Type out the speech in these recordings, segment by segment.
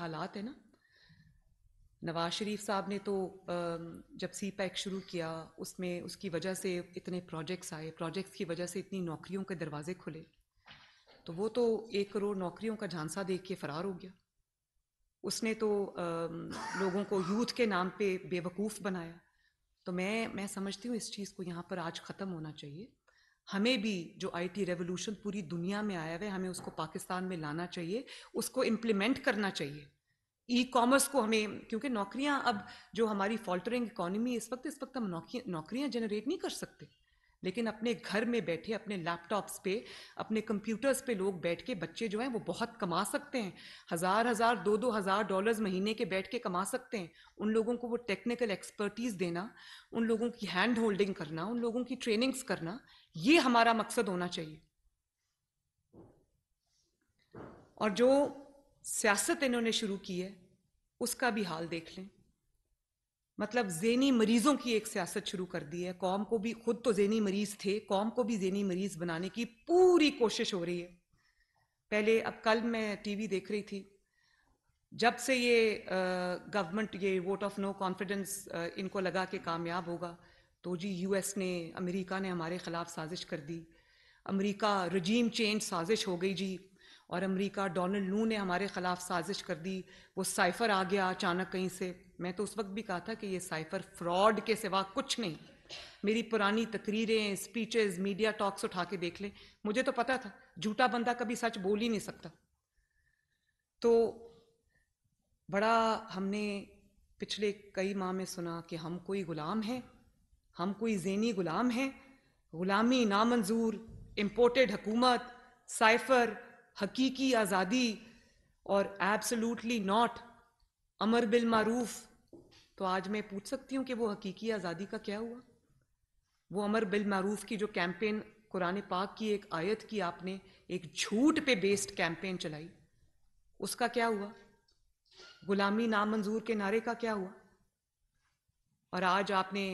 हालात है ना नवाज शरीफ साहब ने तो जब सी पैक शुरू किया उसमें उसकी वजह से इतने प्रोजेक्ट्स आए प्रोजेक्ट्स की वजह से इतनी नौकरियों के दरवाजे खुले तो वो तो एक करोड़ नौकरियों का झांसा देख के फरार हो गया उसने तो लोगों को यूथ के नाम पे बेवकूफ़ बनाया तो मैं मैं समझती हूँ इस चीज़ को यहाँ पर आज ख़त्म होना चाहिए हमें भी जो आईटी रेवोल्यूशन पूरी दुनिया में आया हुआ है हमें उसको पाकिस्तान में लाना चाहिए उसको इम्प्लीमेंट करना चाहिए ई कॉमर्स को हमें क्योंकि नौकरियां अब जो हमारी फॉल्टरिंग इकोनॉमी इस वक्त इस वक्त हम नौकरियां जनरेट नहीं कर सकते लेकिन अपने घर में बैठे अपने लैपटॉप्स पे अपने कंप्यूटर्स पे लोग बैठ के बच्चे जो हैं वो बहुत कमा सकते हैं हज़ार हज़ार दो दो हज़ार डॉलर्स महीने के बैठ के कमा सकते हैं उन लोगों को वो टेक्निकल एक्सपर्टीज़ देना उन लोगों की हैंड होल्डिंग करना उन लोगों की ट्रेनिंग्स करना ये हमारा मकसद होना चाहिए और जो सियासत इन्होंने शुरू की है उसका भी हाल देख लें मतलब जेनी मरीजों की एक सियासत शुरू कर दी है कौम को भी खुद तो जेनी मरीज थे कौम को भी जेनी मरीज बनाने की पूरी कोशिश हो रही है पहले अब कल मैं टीवी देख रही थी जब से ये गवर्नमेंट ये वोट ऑफ नो कॉन्फिडेंस इनको लगा कि कामयाब होगा तो जी यूएस ने अमेरिका ने हमारे ख़िलाफ़ साजिश कर दी अमेरिका रजीम चेंज साजिश हो गई जी और अमेरिका डोनाल्ड लू ने हमारे ख़िलाफ़ साजिश कर दी वो साइफ़र आ गया अचानक कहीं से मैं तो उस वक्त भी कहा था कि ये साइफ़र फ्रॉड के सिवा कुछ नहीं मेरी पुरानी तकरीरें स्पीचेस मीडिया टॉक्स उठा के देख लें मुझे तो पता था झूठा बंदा कभी सच बोल ही नहीं सकता तो बड़ा हमने पिछले कई माह में सुना कि हम कोई ग़ुलाम हैं हम कोई जेनी गुलाम हैं गुलामी नामंजूर इम्पोर्टेड हकूमत साइफर हकीकी आज़ादी और एब्सोल्युटली नॉट अमर बिल मारूफ तो आज मैं पूछ सकती हूँ कि वो हकीकी आज़ादी का क्या हुआ वो अमर बिल मारूफ की जो कैंपेन कुरान पाक की एक आयत की आपने एक झूठ पे बेस्ड कैंपेन चलाई उसका क्या हुआ गुलामी नामंजूर के नारे का क्या हुआ और आज आपने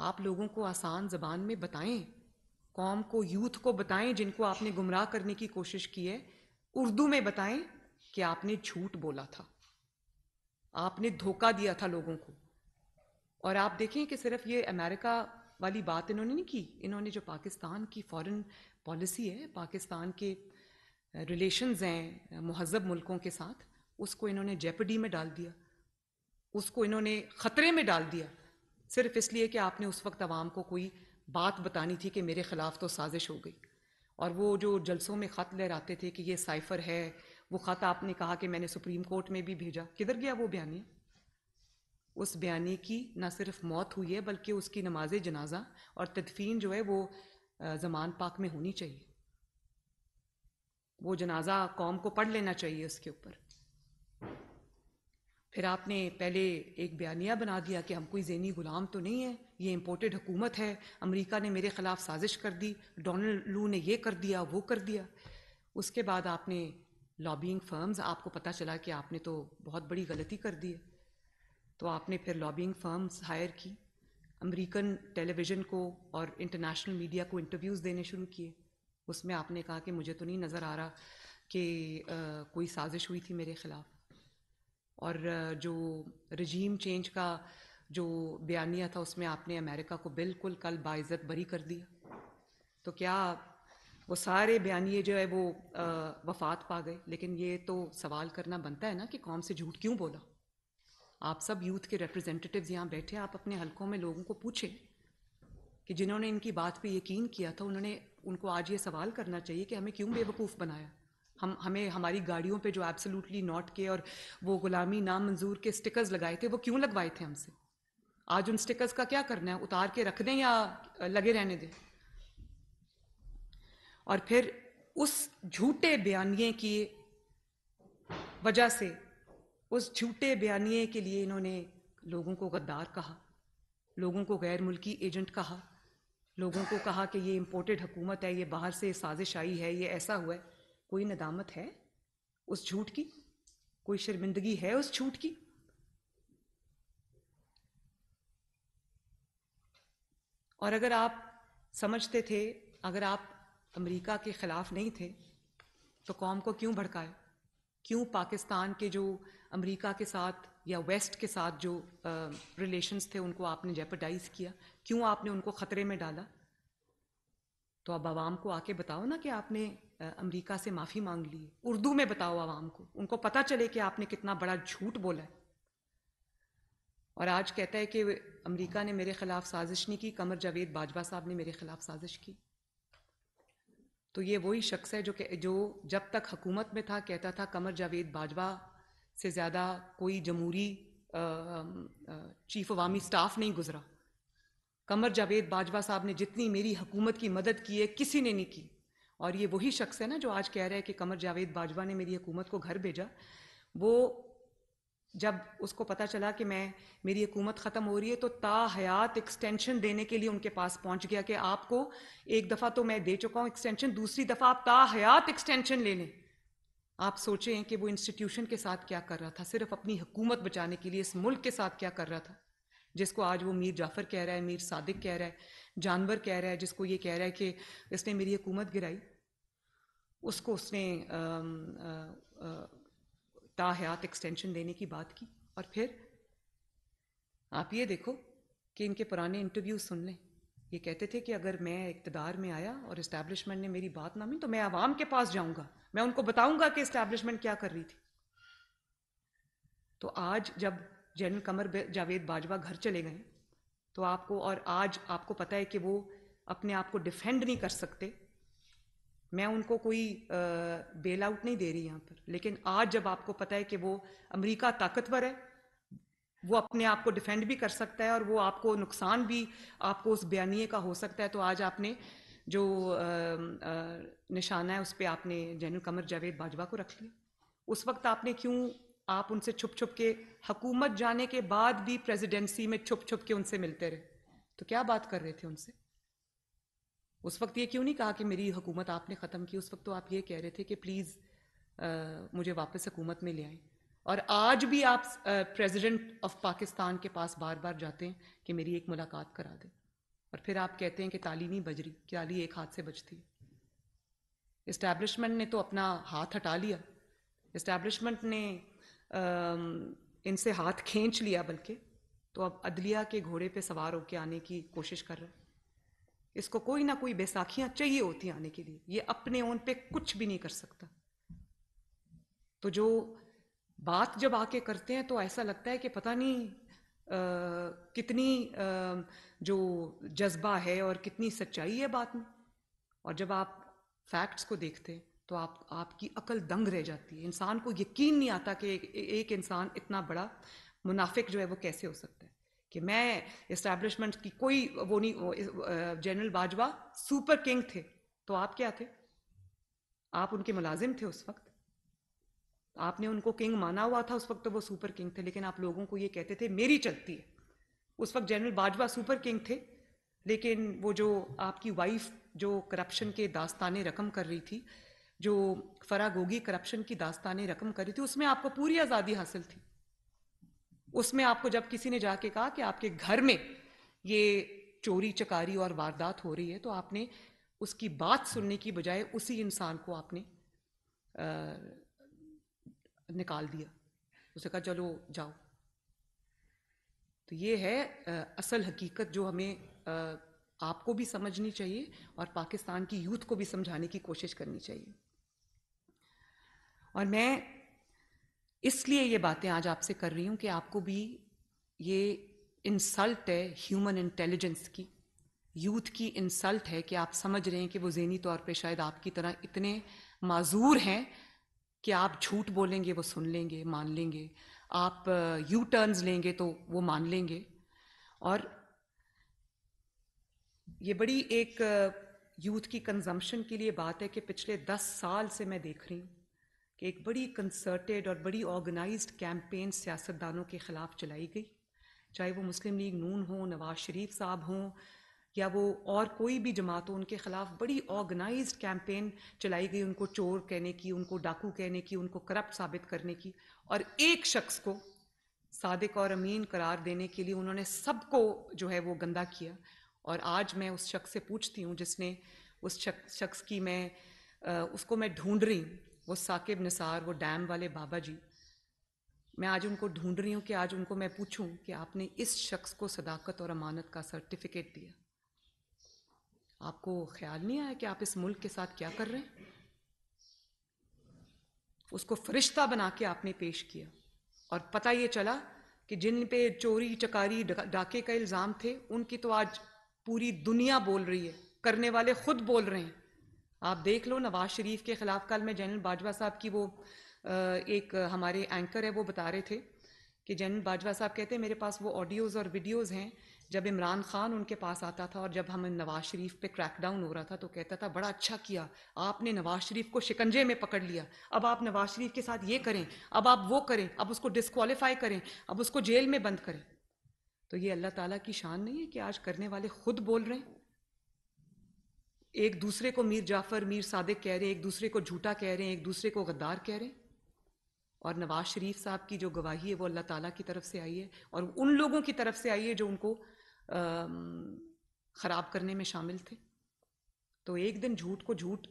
आप लोगों को आसान जबान में बताएं कौम को यूथ को बताएं जिनको आपने गुमराह करने की कोशिश की है उर्दू में बताएं कि आपने झूठ बोला था आपने धोखा दिया था लोगों को और आप देखें कि सिर्फ ये अमेरिका वाली बात इन्होंने नहीं की इन्होंने जो पाकिस्तान की फॉरेन पॉलिसी है पाकिस्तान के रिलेशंस हैं महजब मुल्कों के साथ उसको इन्होंने जेपडी में डाल दिया उसको इन्होंने ख़तरे में डाल दिया सिर्फ इसलिए कि आपने उस वक्त आवाम को कोई बात बतानी थी कि मेरे ख़िलाफ़ तो साजिश हो गई और वो जो जलसों में ख़त लहराते थे कि ये साइफ़र है वो ख़त आपने कहा कि मैंने सुप्रीम कोर्ट में भी भेजा किधर गया वो बयानी उस बयानी की ना सिर्फ मौत हुई है बल्कि उसकी नमाज जनाजा और तदफीन जो है वो जमान पाक में होनी चाहिए वो जनाजा कौम को पढ़ लेना चाहिए उसके ऊपर फिर आपने पहले एक बयानिया बना दिया कि हम कोई ज़ैनी गुलाम तो नहीं है ये इम्पोर्टेड हुकूमत है अमेरिका ने मेरे ख़िलाफ़ साजिश कर दी डोनल्ड लू ने ये कर दिया वो कर दिया उसके बाद आपने लॉबिंग फर्म्स आपको पता चला कि आपने तो बहुत बड़ी गलती कर दी है तो आपने फिर लॉबिंग फर्म्स हायर की अमेरिकन टेलीविज़न को और इंटरनेशनल मीडिया को इंटरव्यूज़ देने शुरू किए उसमें आपने कहा कि मुझे तो नहीं नज़र आ रहा कि कोई साजिश हुई थी मेरे ख़िलाफ़ और जो रजीम चेंज का जो बयानिया था उसमें आपने अमेरिका को बिल्कुल कल बाइज़त बरी कर दिया तो क्या वो सारे बयानिए जो है वो आ, वफात पा गए लेकिन ये तो सवाल करना बनता है ना कि कौन से झूठ क्यों बोला आप सब यूथ के रिप्रेजेंटेटिव्स यहाँ बैठे आप अपने हलकों में लोगों को पूछें कि जिन्होंने इनकी बात पे यकीन किया था उन्होंने उनको आज ये सवाल करना चाहिए कि हमें क्यों बेवकूफ़ बनाया हम हमें हमारी गाड़ियों पे जो एब्सोल्युटली नॉट के और वो गुलामी नामंजूर के स्टिकर्स लगाए थे वो क्यों लगवाए थे हमसे आज उन स्टिकर्स का क्या करना है उतार के रख दें या लगे रहने दें और फिर उस झूठे बयानिए की वजह से उस झूठे बयानिए के लिए इन्होंने लोगों को गद्दार कहा लोगों को गैर मुल्की एजेंट कहा लोगों को कहा कि ये इम्पोर्टेड हुकूमत है ये बाहर से साजिश आई है ये ऐसा हुआ है कोई नदामत है उस झूठ की कोई शर्मिंदगी है उस झूठ की और अगर आप समझते थे अगर आप अमेरिका के ख़िलाफ़ नहीं थे तो कौम को क्यों भड़काए क्यों पाकिस्तान के जो अमेरिका के साथ या वेस्ट के साथ जो रिलेशंस थे उनको आपने जेपरडाइज किया क्यों आपने उनको ख़तरे में डाला तो अब आवाम को आके बताओ ना कि आपने अमेरिका से माफ़ी मांग ली उर्दू में बताओ आवाम को उनको पता चले कि आपने कितना बड़ा झूठ बोला है और आज कहता है कि अमेरिका ने मेरे ख़िलाफ़ साजिश नहीं की कमर जावेद बाजवा साहब ने मेरे ख़िलाफ़ साजिश की तो ये वही शख्स है जो जो जब तक हकूमत में था कहता था कमर जावेद बाजवा से ज़्यादा कोई जमहूरी चीफ अवामी स्टाफ नहीं गुजरा कमर जावेद बाजवा साहब ने जितनी मेरी हुकूमत की मदद की है किसी ने नहीं की और ये वही शख्स है ना जो आज कह रहा है कि कमर जावेद बाजवा ने मेरी हुकूमत को घर भेजा वो जब उसको पता चला कि मैं मेरी हुकूमत ख़त्म हो रही है तो ताहयात एक्सटेंशन देने के लिए उनके पास पहुंच गया कि आपको एक दफ़ा तो मैं दे चुका हूँ एक्सटेंशन दूसरी दफ़ा आप ताहयात एक्सटेंशन ले लें आप सोचें कि वो इंस्टीट्यूशन के साथ क्या कर रहा था सिर्फ अपनी हुकूमत बचाने के लिए इस मुल्क के साथ क्या कर रहा था जिसको आज वो मीर जाफ़र कह रहा है मीर सादिक कह रहा है जानवर कह रहा है जिसको ये कह रहा है कि इसने मेरी हुकूमत गिराई उसको उसने ताहयात एक्सटेंशन देने की बात की और फिर आप ये देखो कि इनके पुराने इंटरव्यू सुन लें ये कहते थे कि अगर मैं इकतदार में आया और इस्टेब्लिशमेंट ने मेरी बात ना मानी तो मैं आवाम के पास जाऊंगा मैं उनको बताऊंगा कि इस्टेब्लिशमेंट क्या कर रही थी तो आज जब जनरल कमर जावेद बाजवा घर चले गए तो आपको और आज आपको पता है कि वो अपने आप को डिफेंड नहीं कर सकते मैं उनको कोई बेल आउट नहीं दे रही यहाँ पर लेकिन आज जब आपको पता है कि वो अमेरिका ताकतवर है वो अपने आप को डिफेंड भी कर सकता है और वो आपको नुकसान भी आपको उस बयानिए का हो सकता है तो आज आपने जो आ, आ, निशाना है उस पर आपने जैन कमर जावेद बाजवा को रख लिया उस वक्त आपने क्यों आप उनसे छुप छुप के हकूमत जाने के बाद भी प्रेसिडेंसी में छुप छुप के उनसे मिलते रहे तो क्या बात कर रहे थे उनसे उस वक्त ये क्यों नहीं कहा कि मेरी हुकूमत आपने ख़त्म की उस वक्त तो आप ये कह रहे थे कि प्लीज़ मुझे वापस हुकूमत में ले आए और आज भी आप प्रेसिडेंट ऑफ पाकिस्तान के पास बार बार जाते हैं कि मेरी एक मुलाकात करा दें और फिर आप कहते हैं कि ताली नहीं बज रही ताली एक हाथ से बजती है इस्टेब्लिशमेंट ने तो अपना हाथ हटा लिया इस्टेब्लिशमेंट ने इनसे हाथ खींच लिया बल्कि तो अब अदलिया के घोड़े पे सवार होकर आने की कोशिश कर रहे हैं इसको कोई ना कोई बैसाखियां चाहिए होती आने के लिए ये अपने ओन पे कुछ भी नहीं कर सकता तो जो बात जब आके करते हैं तो ऐसा लगता है कि पता नहीं आ, कितनी आ, जो जज्बा है और कितनी सच्चाई है बात में और जब आप फैक्ट्स को देखते हैं तो आप आपकी अकल दंग रह जाती है इंसान को यकीन नहीं आता कि एक, एक इंसान इतना बड़ा मुनाफिक जो है वो कैसे हो सकता है कि मैं इस्टेब्लिशमेंट की कोई वो नहीं जनरल बाजवा सुपर किंग थे तो आप क्या थे आप उनके मुलाजिम थे उस वक्त आपने उनको किंग माना हुआ था उस वक्त तो वो सुपर किंग थे लेकिन आप लोगों को ये कहते थे मेरी चलती है उस वक्त जनरल बाजवा सुपर किंग थे लेकिन वो जो आपकी वाइफ जो करप्शन के दास्तान रकम कर रही थी जो फरा गोगी करप्शन की दास्तान रकम कर रही थी उसमें आपको पूरी आज़ादी हासिल थी उसमें आपको जब किसी ने जाके कहा कि आपके घर में ये चोरी चकारी और वारदात हो रही है तो आपने उसकी बात सुनने की बजाय उसी इंसान को आपने आ, निकाल दिया उसे कहा चलो जाओ तो ये है आ, असल हकीकत जो हमें आ, आपको भी समझनी चाहिए और पाकिस्तान की यूथ को भी समझाने की कोशिश करनी चाहिए और मैं इसलिए ये बातें आज आपसे कर रही हूँ कि आपको भी ये इंसल्ट है ह्यूमन इंटेलिजेंस की यूथ की इंसल्ट है कि आप समझ रहे हैं कि वो जहनी तौर पे शायद आपकी तरह इतने माजूर हैं कि आप झूठ बोलेंगे वो सुन लेंगे मान लेंगे आप यू टर्न्स लेंगे तो वो मान लेंगे और ये बड़ी एक यूथ की कंजम्पशन के लिए बात है कि पिछले दस साल से मैं देख रही हूँ कि एक बड़ी कंसर्टेड और बड़ी ऑर्गेनाइज्ड कैंपेन सियासतदानों के ख़िलाफ़ चलाई गई चाहे वो मुस्लिम लीग नून हो नवाज शरीफ साहब हों या वो और कोई भी जमात हो उनके ख़िलाफ़ बड़ी ऑर्गेनाइज्ड कैंपेन चलाई गई उनको चोर कहने की उनको डाकू कहने की उनको करप्ट साबित करने की और एक शख्स को सादिक और अमीन करार देने के लिए उन्होंने सबको जो है वो गंदा किया और आज मैं उस शख्स से पूछती हूँ जिसने उस शख्स की मैं उसको मैं ढूंढ रही हूँ वो साकिब निसार वो डैम वाले बाबा जी मैं आज उनको ढूंढ रही हूँ कि आज उनको मैं पूछूं कि आपने इस शख्स को सदाकत और अमानत का सर्टिफिकेट दिया आपको ख्याल नहीं आया कि आप इस मुल्क के साथ क्या कर रहे हैं उसको फरिश्ता बना के आपने पेश किया और पता ये चला कि जिन पे चोरी चकारी डाके का इल्ज़ाम थे उनकी तो आज पूरी दुनिया बोल रही है करने वाले खुद बोल रहे हैं आप देख लो नवाज शरीफ के खिलाफ कल मैं जनरल बाजवा साहब की वो एक हमारे एंकर है वो बता रहे थे कि जनरल बाजवा साहब कहते हैं मेरे पास वो ऑडियोज़ और वीडियोज़ हैं जब इमरान खान उनके पास आता था और जब हम नवाज शरीफ पे क्रैकडाउन हो रहा था तो कहता था बड़ा अच्छा किया आपने नवाज शरीफ को शिकंजे में पकड़ लिया अब आप नवाज शरीफ के साथ ये करें अब आप वो करें अब उसको डिसक्वालीफाई करें अब उसको जेल में बंद करें तो ये अल्लाह ताला की शान नहीं है कि आज करने वाले खुद बोल रहे हैं एक दूसरे को मीर जाफर मीर सादिक कह रहे हैं एक दूसरे को झूठा कह रहे हैं एक दूसरे को गद्दार कह रहे हैं और नवाज शरीफ साहब की जो गवाही है वो अल्लाह ताला की तरफ से आई है और उन लोगों की तरफ से आई है जो उनको ख़राब करने में शामिल थे तो एक दिन झूठ को झूठ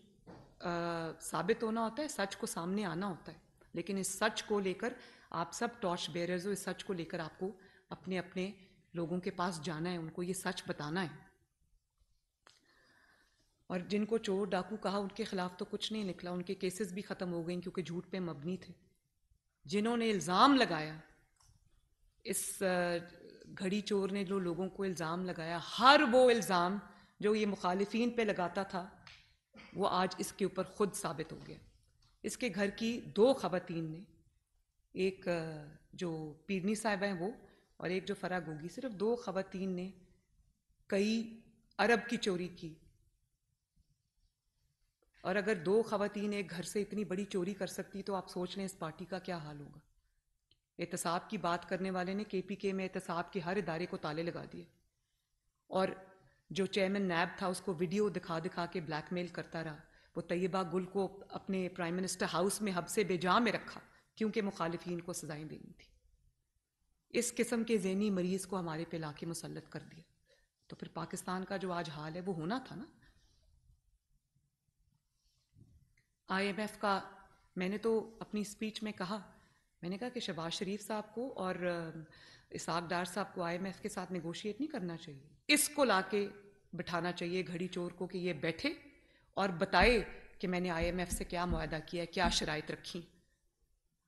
साबित होना होता है सच को सामने आना होता है लेकिन इस सच को लेकर आप सब टॉर्च बेरर्स हो इस सच को लेकर आपको अपने अपने लोगों के पास जाना है उनको ये सच बताना है और जिनको चोर डाकू कहा उनके खिलाफ तो कुछ नहीं निकला उनके केसेस भी ख़त्म हो गए क्योंकि झूठ पे मबनी थे जिन्होंने इल्ज़ाम लगाया इस घड़ी चोर ने जो लोगों को इल्ज़ाम लगाया हर वो इल्ज़ाम जो ये मुखालफी पे लगाता था वो आज इसके ऊपर ख़ुद साबित हो गया इसके घर की दो खवतान ने एक जो पीरनी साहिबा हैं वो और एक जो फरा गोगी सिर्फ दो खवतान ने कई अरब की चोरी की और अगर दो खातन एक घर से इतनी बड़ी चोरी कर सकती तो आप सोच लें इस पार्टी का क्या हाल होगा एहतसाब की बात करने वाले ने के पी के में एहतसाब के हर इदारे को ताले लगा दिए और जो चेयरमैन नैब था उसको वीडियो दिखा दिखा के ब्लैकमेल करता रहा वो तय्यबा गुल को अपने प्राइम मिनिस्टर हाउस में हब से बेजा में रखा क्योंकि मुखालफन को सजाएं देनी थी इस किस्म के जहनी मरीज़ को हमारे पे लाके मुसलत कर दिया तो फिर पाकिस्तान का जो आज हाल है वो होना था ना आईएमएफ का मैंने तो अपनी स्पीच में कहा मैंने कहा कि शबाज़ शरीफ साहब को और इसाक डार साहब को आईएमएफ के साथ नेगोशिएट नहीं करना चाहिए इसको लाके बिठाना चाहिए घड़ी चोर को कि ये बैठे और बताए कि मैंने आईएमएफ से क्या मुआदा किया क्या शराइत रखी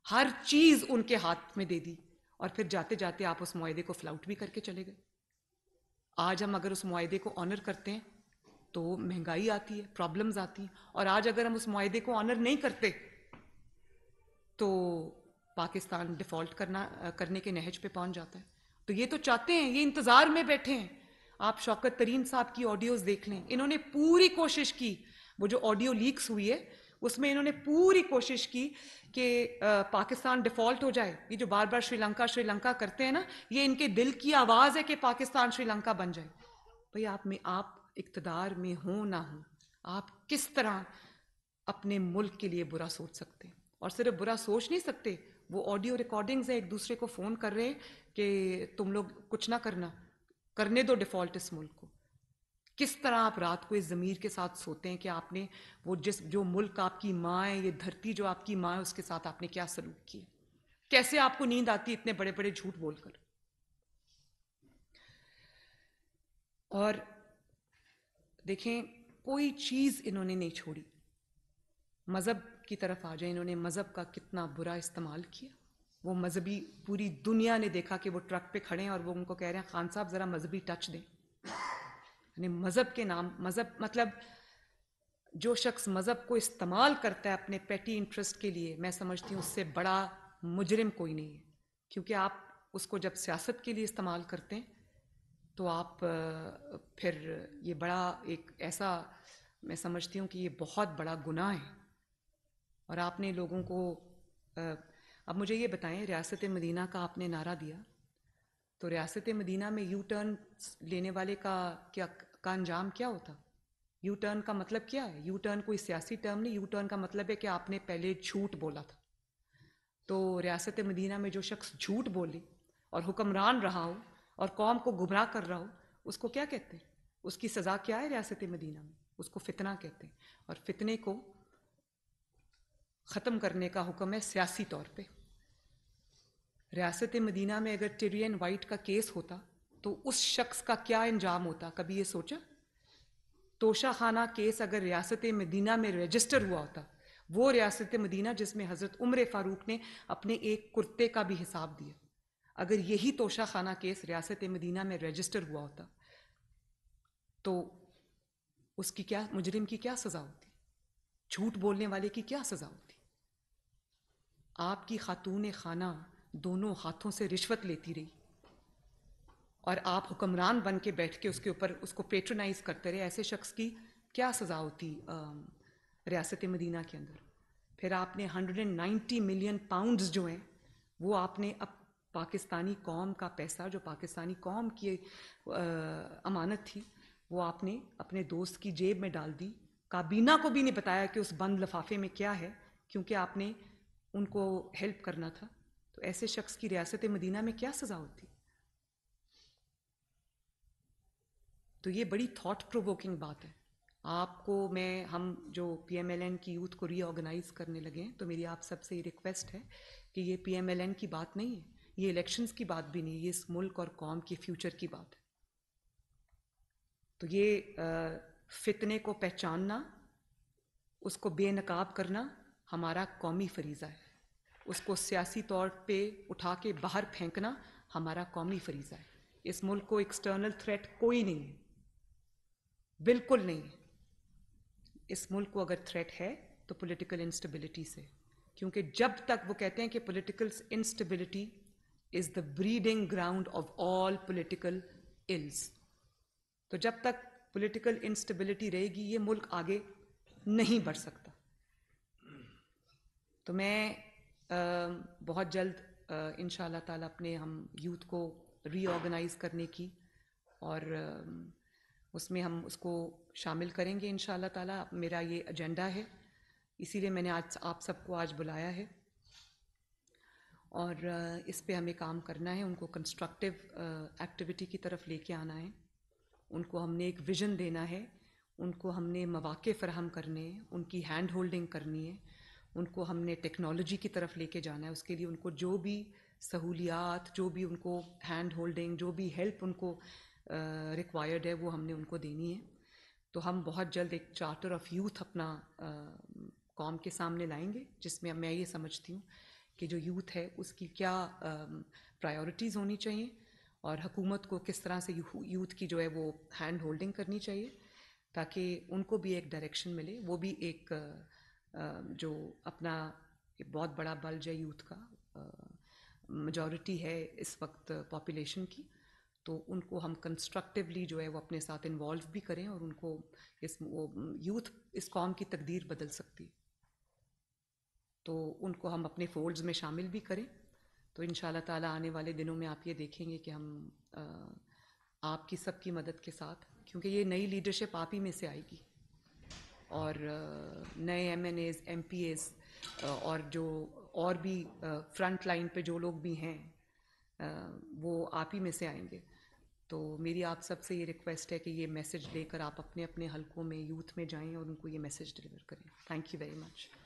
हर चीज़ उनके हाथ में दे दी और फिर जाते जाते आप उस मुआदे को फ्लाउट भी करके चले गए आज हम अगर उस मुआदे को ऑनर करते हैं तो महंगाई आती है प्रॉब्लम्स आती हैं और आज अगर हम उस माहे को ऑनर नहीं करते तो पाकिस्तान डिफ़ॉल्ट करना करने के नहज पे पहुंच जाता है तो ये तो चाहते हैं ये इंतज़ार में बैठे हैं आप शौकत तरीन साहब की ऑडियोज़ देख लें इन्होंने पूरी कोशिश की वो जो ऑडियो लीक्स हुई है उसमें इन्होंने पूरी कोशिश की कि पाकिस्तान डिफ़ॉल्ट हो जाए ये जो बार बार श्रीलंका श्रीलंका करते हैं ना ये इनके दिल की आवाज़ है कि पाकिस्तान श्रीलंका बन जाए भाई आप में आप इकतदार में हो ना हो आप किस तरह अपने मुल्क के लिए बुरा सोच सकते हैं और सिर्फ बुरा सोच नहीं सकते वो ऑडियो रिकॉर्डिंग्स है एक दूसरे को फ़ोन कर रहे हैं कि तुम लोग कुछ ना करना करने दो डिफ़ॉल्ट इस मुल्क को किस तरह आप रात को इस ज़मीर के साथ सोते हैं कि आपने वो जिस जो मुल्क आपकी माँ है ये धरती जो आपकी माँ है उसके साथ आपने क्या सलूक किया कैसे आपको नींद आती इतने बड़े बड़े झूठ बोलकर और देखें कोई चीज़ इन्होंने नहीं छोड़ी मज़हब की तरफ आ जाए इन्होंने मज़हब का कितना बुरा इस्तेमाल किया वो मज़हबी पूरी दुनिया ने देखा कि वो ट्रक पे खड़े हैं और वो उनको कह रहे हैं खान साहब ज़रा मज़हबी टच दें यानी मज़हब के नाम मज़हब मतलब जो शख्स मज़हब को इस्तेमाल करता है अपने पेटी इंटरेस्ट के लिए मैं समझती हूँ उससे बड़ा मुजरिम कोई नहीं है क्योंकि आप उसको जब सियासत के लिए इस्तेमाल करते हैं तो आप फिर ये बड़ा एक ऐसा मैं समझती हूँ कि ये बहुत बड़ा गुनाह है और आपने लोगों को अब मुझे ये बताएं रियासत मदीना का आपने नारा दिया तो रियासत मदीना में यू टर्न लेने वाले का क्या का अंजाम क्या होता यू टर्न का मतलब क्या है यू टर्न कोई सियासी टर्म नहीं यू टर्न का मतलब है कि आपने पहले झूठ बोला था तो रियासत मदीना में जो शख्स झूठ बोले और हुक्मरान रहा हो और कौम को गुमराह कर रहा हो उसको क्या कहते हैं उसकी सज़ा क्या है रियासत मदीना में उसको फितना कहते हैं और फितने को ख़त्म करने का हुक्म है सियासी तौर पे रियासत मदीना में अगर टेरियन वाइट का केस होता तो उस शख्स का क्या इंजाम होता कभी ये सोचा तोशा खाना केस अगर रियासत मदीना में रजिस्टर हुआ होता वो रियासत मदीना जिसमें हज़रत उम्र फ़ारूक ने अपने एक कुर्ते का भी हिसाब दिया अगर यही तोशा खाना केस रियासत मदीना में रजिस्टर हुआ होता तो उसकी क्या मुजरिम की क्या सज़ा होती झूठ बोलने वाले की क्या सज़ा होती आपकी खातून खाना दोनों हाथों से रिश्वत लेती रही और आप हुक्मरान बन के बैठ के उसके ऊपर उसको पेट्रोनाइज करते रहे ऐसे शख्स की क्या सज़ा होती रियासत मदीना के अंदर फिर आपने 190 मिलियन पाउंड्स जो हैं वो आपने अब पाकिस्तानी कौम का पैसा जो पाकिस्तानी कौम की अमानत थी वो आपने अपने दोस्त की जेब में डाल दी काबीना को भी नहीं बताया कि उस बंद लफाफे में क्या है क्योंकि आपने उनको हेल्प करना था तो ऐसे शख्स की रियासत मदीना में क्या सज़ा होती तो ये बड़ी थॉट प्रोवोकिंग बात है आपको मैं हम जो पीएमएलएन की यूथ को रीऑर्गेनाइज करने लगे हैं तो मेरी आप सबसे ये रिक्वेस्ट है कि ये पीएमएलएन की बात नहीं है ये इलेक्शंस की बात भी नहीं ये इस मुल्क और कौम के फ्यूचर की बात है तो ये फितने को पहचानना उसको बेनकाब करना हमारा कौमी फरीज़ा है उसको सियासी तौर पे उठा के बाहर फेंकना हमारा कौमी फरीज़ा है इस मुल्क को एक्सटर्नल थ्रेट कोई नहीं है बिल्कुल नहीं है इस मुल्क को अगर थ्रेट है तो पॉलिटिकल इंस्टेबिलिटी से क्योंकि जब तक वो कहते हैं कि political instability is the breeding ground of all political ills तो जब तक पोलिटिकल इंस्टेबिलिटी रहेगी ये मुल्क आगे नहीं बढ़ सकता तो मैं बहुत जल्द इन ताला अपने हम यूथ को रीऑर्गेनाइज करने की और उसमें हम उसको शामिल करेंगे इन ताला मेरा ये एजेंडा है इसीलिए मैंने आज आप सबको आज बुलाया है और इस पे हमें काम करना है उनको कंस्ट्रक्टिव एक्टिविटी की तरफ लेके आना है उनको हमने एक विज़न देना है उनको हमने मौाक़े फ़राहम करने हैं उनकी हैंड होल्डिंग करनी है उनको हमने टेक्नोलॉजी की तरफ लेके जाना है उसके लिए उनको जो भी सहूलियात जो भी उनको हैंड होल्डिंग जो भी हेल्प उनको रिक्वायर्ड है वो हमने उनको देनी है तो हम बहुत जल्द एक चार्टर ऑफ़ यूथ अपना कॉम के सामने लाएंगे जिसमें मैं ये समझती हूँ कि जो यूथ है उसकी क्या प्रायोरिटीज़ होनी चाहिए और हकूमत को किस तरह से यूथ की जो है वो हैंड होल्डिंग करनी चाहिए ताकि उनको भी एक डायरेक्शन मिले वो भी एक जो अपना एक बहुत बड़ा बल्ज है यूथ का मजॉरिटी है इस वक्त पॉपुलेशन की तो उनको हम कंस्ट्रक्टिवली जो है वो अपने साथ इन्वॉल्व भी करें और उनको इस वो यूथ इस कॉम की तकदीर बदल सकती है तो उनको हम अपने फोल्ड्स में शामिल भी करें तो इन ताला आने वाले दिनों में आप ये देखेंगे कि हम आपकी सबकी मदद के साथ क्योंकि ये नई लीडरशिप आप ही में से आएगी और नए M N H M P H और जो और भी फ्रंट लाइन पे जो लोग भी हैं वो आप ही में से आएंगे तो मेरी आप सबसे ये रिक्वेस्ट है कि ये मैसेज लेकर आप अपने अपने हलकों में यूथ में जाएं और उनको ये मैसेज डिलीवर करें थैंक यू वेरी मच